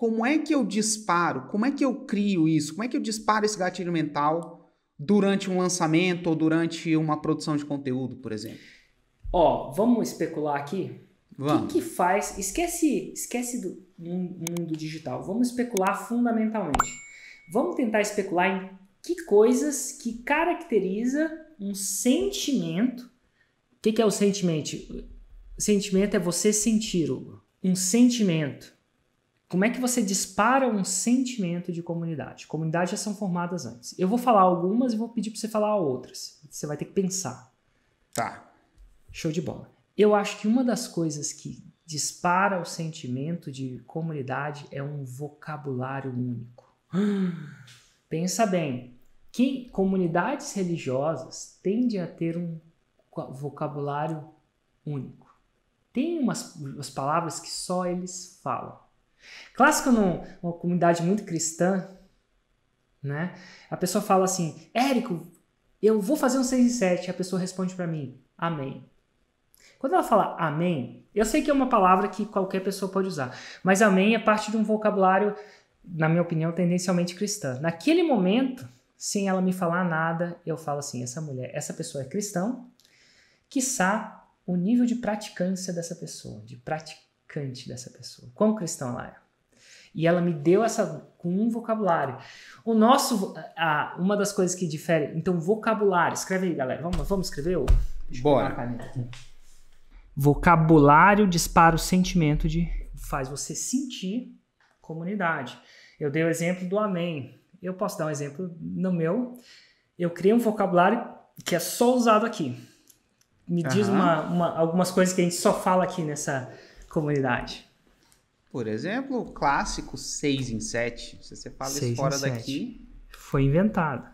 como é que eu disparo, como é que eu crio isso, como é que eu disparo esse gatilho mental durante um lançamento ou durante uma produção de conteúdo, por exemplo? Ó, vamos especular aqui? Vamos. O que, que, faz? Esquece, esquece do mundo digital. Vamos especular fundamentalmente. Vamos tentar especular em que coisas que caracteriza um sentimento. O que, que é o sentimento? Sentimento é você sentir, Hugo. Um sentimento. Como é que você dispara um sentimento de comunidade? Comunidades já são formadas antes. Eu vou falar algumas e vou pedir para você falar outras. Você vai ter que pensar. Tá. Show de bola. Eu acho que uma das coisas que dispara o sentimento de comunidade é um vocabulário único. Pensa bem, que comunidades religiosas tendem a ter um vocabulário único. Tem umas, umas palavras que só eles falam. Clássico num, numa comunidade muito cristã, né? A pessoa fala assim, Érico, eu vou fazer um 6 e 7. A pessoa responde para mim, amém. Quando ela fala amém, eu sei que é uma palavra que qualquer pessoa pode usar, mas amém é parte de um vocabulário, na minha opinião, tendencialmente cristã. Naquele momento, sem ela me falar nada, eu falo assim: essa mulher, essa pessoa é cristã, quiçá o nível de praticância dessa pessoa, de praticância cante dessa pessoa, quão cristão ela é. E ela me deu essa com um vocabulário. O nosso, a, uma das coisas que difere, então vocabulário, escreve aí, galera. Vamos, vamos escrever? Ou? Bora. Vocabulário dispara o sentimento de faz você sentir comunidade. Eu dei o exemplo do amém. Eu posso dar um exemplo no meu. Eu criei um vocabulário que é só usado aqui. Me uhum. diz uma, uma, algumas coisas que a gente só fala aqui nessa, comunidade? Por exemplo, o clássico 6 em 7. Se você fala isso fora daqui. Foi inventado.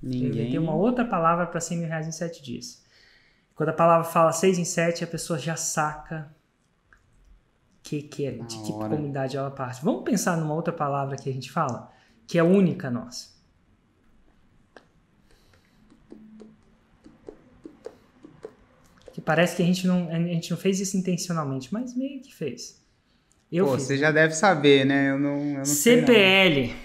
Ninguém. Tem uma outra palavra para 100 mil reais em 7 dias. Quando a palavra fala 6 em 7, a pessoa já saca que, que é, de que comunidade ela parte. Vamos pensar numa outra palavra que a gente fala, que é única nossa. parece que a gente, não, a gente não fez isso intencionalmente, mas meio que fez. Eu Pô, fiz. você né? já deve saber, né? Eu não, eu não CPL. Sei, não.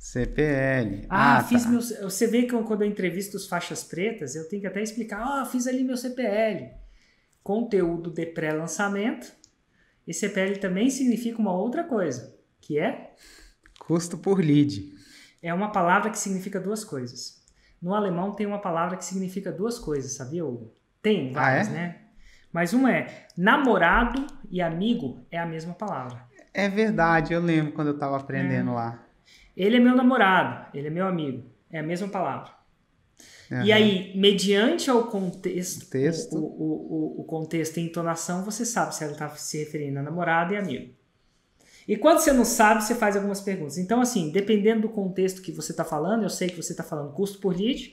CPL. Ah, ah tá. fiz tá. meu. Você vê que quando eu entrevisto os faixas pretas, eu tenho que até explicar: ah, fiz ali meu CPL. Conteúdo de pré-lançamento. E CPL também significa uma outra coisa, que é. Custo por lead. É uma palavra que significa duas coisas. No alemão tem uma palavra que significa duas coisas, sabia, Hugo? Tem ah, várias, ah, é? né? Mas uma é namorado e amigo é a mesma palavra. É verdade, eu lembro quando eu tava aprendendo é. lá. Ele é meu namorado, ele é meu amigo. É a mesma palavra. Uhum. E aí, mediante ao contexto, o, O, o, o, contexto e entonação, você sabe se ela está se referindo a namorado e amigo. E quando você não sabe, você faz algumas perguntas. Então, assim, dependendo do contexto que você está falando, eu sei que você está falando custo por lead,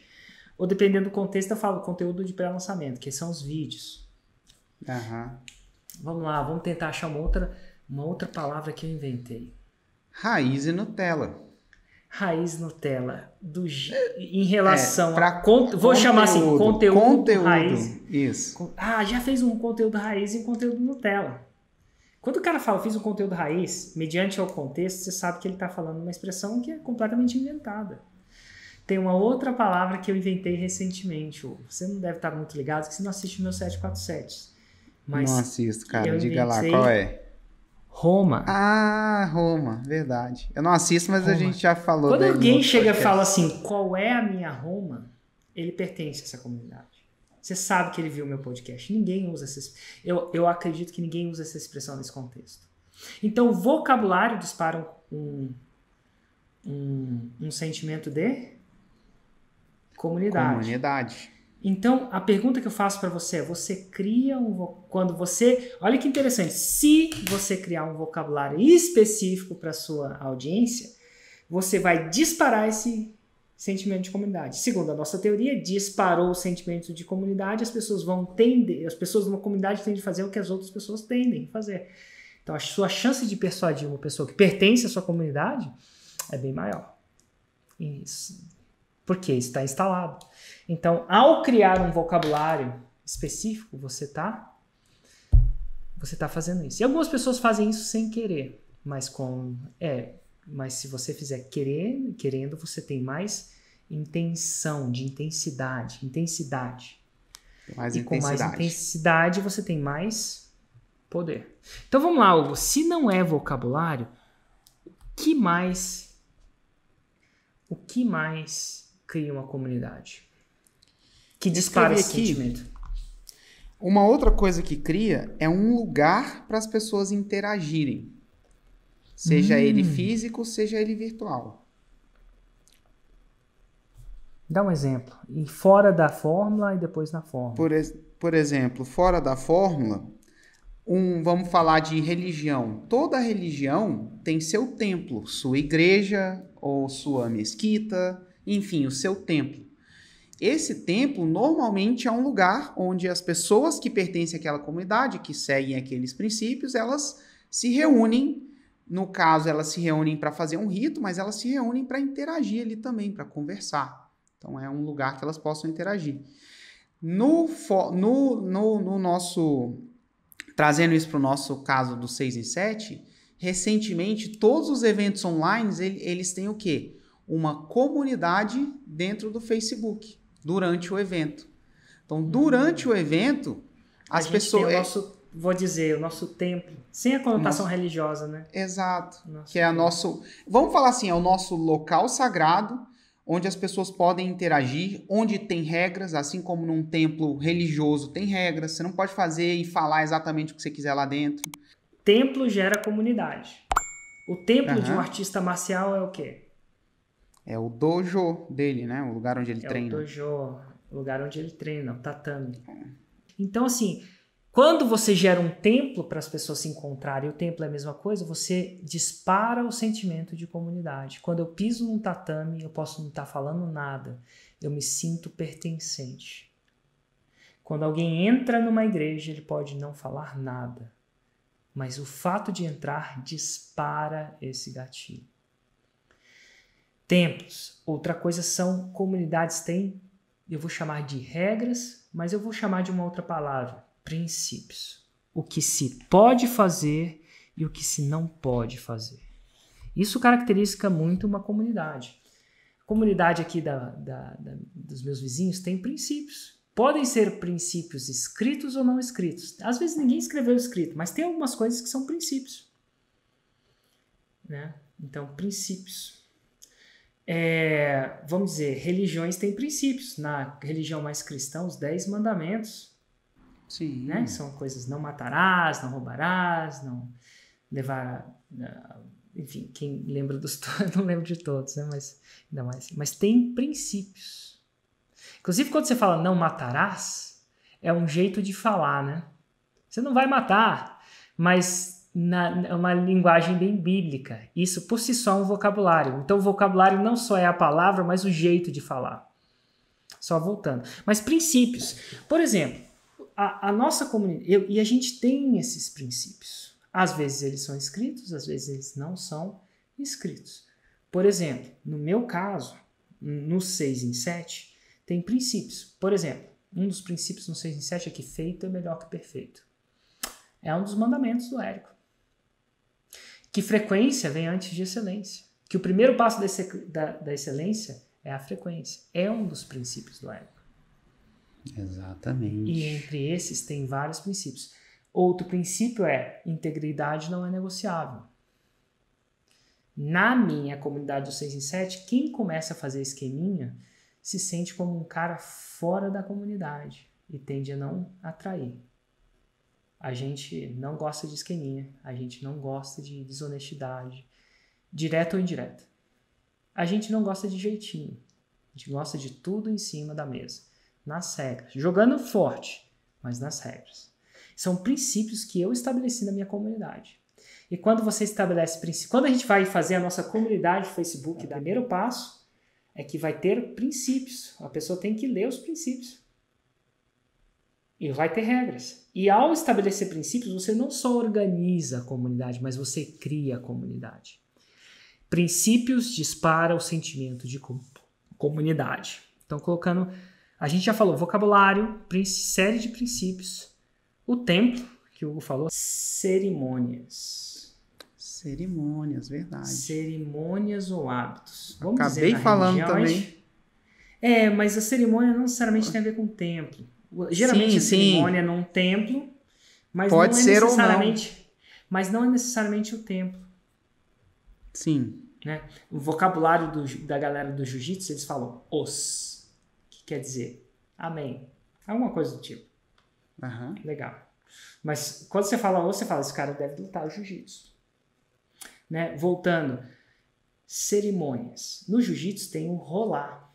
ou dependendo do contexto, eu falo conteúdo de pré-lançamento, que são os vídeos. Uhum. Vamos lá, vamos tentar achar uma outra, uma outra palavra que eu inventei. Raiz e Nutella. Raiz Nutella. Do, em relação é, a. Con, conteúdo, vou chamar assim, conteúdo. Conteúdo. Raiz. Isso. Ah, já fez um conteúdo raiz e um conteúdo Nutella. Quando o cara fala, fiz um conteúdo raiz, mediante ao contexto, você sabe que ele está falando uma expressão que é completamente inventada tem uma outra palavra que eu inventei recentemente. Você não deve estar muito ligado, que você não assiste o meu 747. Mas não assisto, cara. Diga lá, qual é? Roma. Ah, Roma, verdade. Eu não assisto, mas Roma. a gente já falou. Quando alguém chega e fala assim, qual é a minha Roma, ele pertence a essa comunidade. Você sabe que ele viu meu podcast. Ninguém usa essa eu, eu acredito que ninguém usa essa expressão nesse contexto. Então, vocabulário dispara um, um, um sentimento de Comunidade. Comunidade. Então, a pergunta que eu faço para você é: você cria um. Quando você. Olha que interessante. Se você criar um vocabulário específico para sua audiência, você vai disparar esse sentimento de comunidade. Segundo a nossa teoria, disparou o sentimento de comunidade, as pessoas vão tender. As pessoas numa comunidade tendem a fazer o que as outras pessoas tendem a fazer. Então, a sua chance de persuadir uma pessoa que pertence à sua comunidade é bem maior. Isso porque está instalado. Então, ao criar um vocabulário específico, você está você tá fazendo isso. E algumas pessoas fazem isso sem querer, mas com é, mas se você fizer querer, querendo, você tem mais intenção, de intensidade, intensidade. Mais e intensidade. com mais intensidade você tem mais poder. Então vamos lá, Hugo. Se não é vocabulário, o que mais? O que mais cria uma comunidade. Que dispara esse aqui, sentimento. Uma outra coisa que cria é um lugar para as pessoas interagirem. Seja hum. ele físico, seja ele virtual. Dá um exemplo. E fora da fórmula e depois na fórmula. Por, por exemplo, fora da fórmula, um, vamos falar de religião. Toda religião tem seu templo, sua igreja ou sua mesquita, enfim, o seu templo. Esse templo normalmente é um lugar onde as pessoas que pertencem àquela comunidade, que seguem aqueles princípios, elas se reúnem. No caso, elas se reúnem para fazer um rito, mas elas se reúnem para interagir ali também, para conversar. Então é um lugar que elas possam interagir. No, no, no, no nosso. Trazendo isso para o nosso caso do 6 e 7, recentemente todos os eventos online eles têm o quê? uma comunidade dentro do Facebook durante o evento. Então, durante hum. o evento, as pessoas. Nosso, vou dizer, o nosso templo, sem a conotação nosso... religiosa, né? Exato. Nosso que é templo. nosso. Vamos falar assim, é o nosso local sagrado, onde as pessoas podem interagir, onde tem regras, assim como num templo religioso tem regras, você não pode fazer e falar exatamente o que você quiser lá dentro. Templo gera comunidade. O templo uhum. de um artista marcial é o quê? É o dojo dele, né? O lugar onde ele é treina. É o dojo, o lugar onde ele treina, o tatame. É. Então, assim, quando você gera um templo para as pessoas se encontrarem, o templo é a mesma coisa, você dispara o sentimento de comunidade. Quando eu piso num tatame, eu posso não estar tá falando nada, eu me sinto pertencente. Quando alguém entra numa igreja, ele pode não falar nada, mas o fato de entrar dispara esse gatilho templos. Outra coisa são comunidades têm, eu vou chamar de regras, mas eu vou chamar de uma outra palavra, princípios. O que se pode fazer e o que se não pode fazer. Isso caracteriza muito uma comunidade. A comunidade aqui da, da, da, dos meus vizinhos tem princípios. Podem ser princípios escritos ou não escritos. Às vezes ninguém escreveu escrito, mas tem algumas coisas que são princípios. Né? Então, princípios é, vamos dizer, religiões têm princípios. Na religião mais cristã, os dez mandamentos. Sim. Né? São coisas, não matarás, não roubarás, não levar... Né? Enfim, quem lembra dos... não lembro de todos, né? Mas, ainda mais. Mas tem princípios. Inclusive, quando você fala não matarás, é um jeito de falar, né? Você não vai matar, mas na, é uma linguagem bem bíblica. Isso por si só é um vocabulário. Então, o vocabulário não só é a palavra, mas o jeito de falar. Só voltando. Mas princípios. Por exemplo, a, a nossa comunidade. e a gente tem esses princípios. Às vezes eles são escritos, às vezes eles não são escritos. Por exemplo, no meu caso, no 6 em 7, tem princípios. Por exemplo, um dos princípios no 6 em 7 é que feito é melhor que perfeito. É um dos mandamentos do Érico que frequência vem antes de excelência. Que o primeiro passo da, da excelência é a frequência. É um dos princípios do ego. Exatamente. E entre esses tem vários princípios. Outro princípio é integridade não é negociável. Na minha comunidade do 6 em 7, quem começa a fazer esqueminha se sente como um cara fora da comunidade e tende a não atrair. A gente não gosta de esqueminha, a gente não gosta de desonestidade, direta ou indireta. A gente não gosta de jeitinho, a gente gosta de tudo em cima da mesa, nas regras, jogando forte, mas nas regras. São princípios que eu estabeleci na minha comunidade. E quando você estabelece princípios, quando a gente vai fazer a nossa comunidade Facebook, o primeiro passo é que vai ter princípios. A pessoa tem que ler os princípios. E vai ter regras. E ao estabelecer princípios, você não só organiza a comunidade, mas você cria a comunidade. Princípios dispara o sentimento de comunidade. Então, colocando. A gente já falou vocabulário, série de princípios, o templo, que o Hugo falou, cerimônias. Cerimônias, verdade. Cerimônias ou hábitos. Vamos Acabei dizer, falando religião, também. É, mas a cerimônia não necessariamente tem a ver com o templo. Geralmente sim, a cerimônia sim. num templo, mas Pode não é ser necessariamente, ou não. mas não é necessariamente o templo. Sim. Né? O vocabulário do, da galera do jiu-jitsu, eles falam os, que quer dizer amém. Alguma coisa do tipo. Uhum. Legal. Mas quando você fala os, você fala, esse cara deve lutar o jiu-jitsu. Né? Voltando, cerimônias. No jiu-jitsu tem um rolar.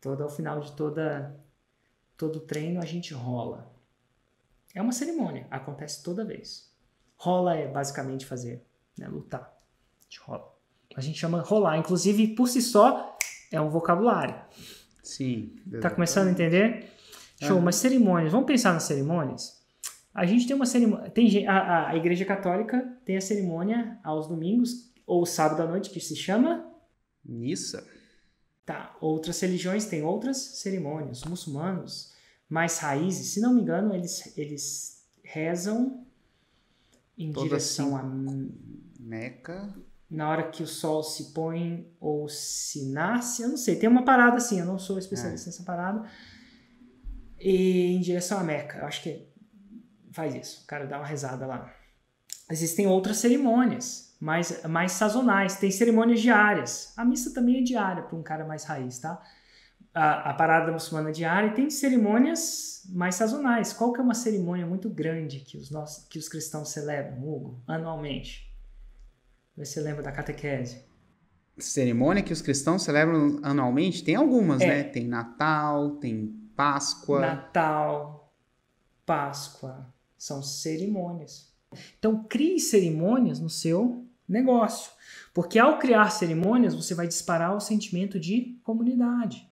Todo ao final de toda Todo treino a gente rola. É uma cerimônia, acontece toda vez. Rola é basicamente fazer, né, lutar. A gente rola. A gente chama rolar, inclusive por si só é um vocabulário. Sim. Exatamente. Tá começando a entender? Show, uhum. mas cerimônias. Vamos pensar nas cerimônias? A gente tem uma cerimônia. Tem, a, a Igreja Católica tem a cerimônia aos domingos ou sábado à noite que se chama? Missa. Tá, outras religiões têm outras cerimônias. muçulmanos, mais raízes, se não me engano, eles, eles rezam em Toda direção a Meca. Na hora que o sol se põe ou se nasce, eu não sei, tem uma parada assim, eu não sou especialista é. nessa parada. E em direção a Meca, eu acho que faz isso. O cara dá uma rezada lá. Existem outras cerimônias, mais, mais sazonais, tem cerimônias diárias. A missa também é diária para um cara mais raiz, tá? A, a parada muçulmana é diária e tem cerimônias mais sazonais. Qual que é uma cerimônia muito grande que os, nossos, que os cristãos celebram, Hugo, anualmente? Você lembra da catequese? Cerimônia que os cristãos celebram anualmente? Tem algumas, é. né? Tem Natal, tem Páscoa. Natal, Páscoa. São cerimônias. Então, crie cerimônias no seu negócio, porque ao criar cerimônias, você vai disparar o sentimento de comunidade.